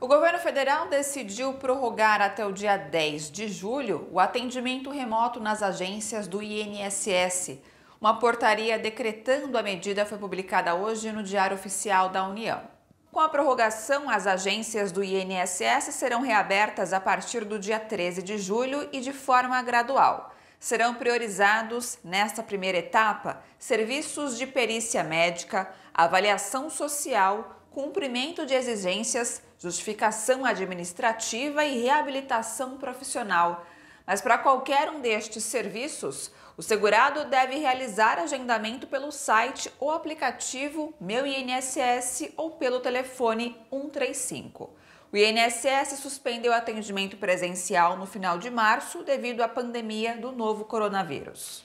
O governo federal decidiu prorrogar até o dia 10 de julho o atendimento remoto nas agências do INSS. Uma portaria decretando a medida foi publicada hoje no Diário Oficial da União. Com a prorrogação, as agências do INSS serão reabertas a partir do dia 13 de julho e de forma gradual. Serão priorizados, nesta primeira etapa, serviços de perícia médica, avaliação social, cumprimento de exigências, justificação administrativa e reabilitação profissional. Mas para qualquer um destes serviços, o segurado deve realizar agendamento pelo site ou aplicativo Meu INSS ou pelo telefone 135. O INSS suspendeu o atendimento presencial no final de março devido à pandemia do novo coronavírus.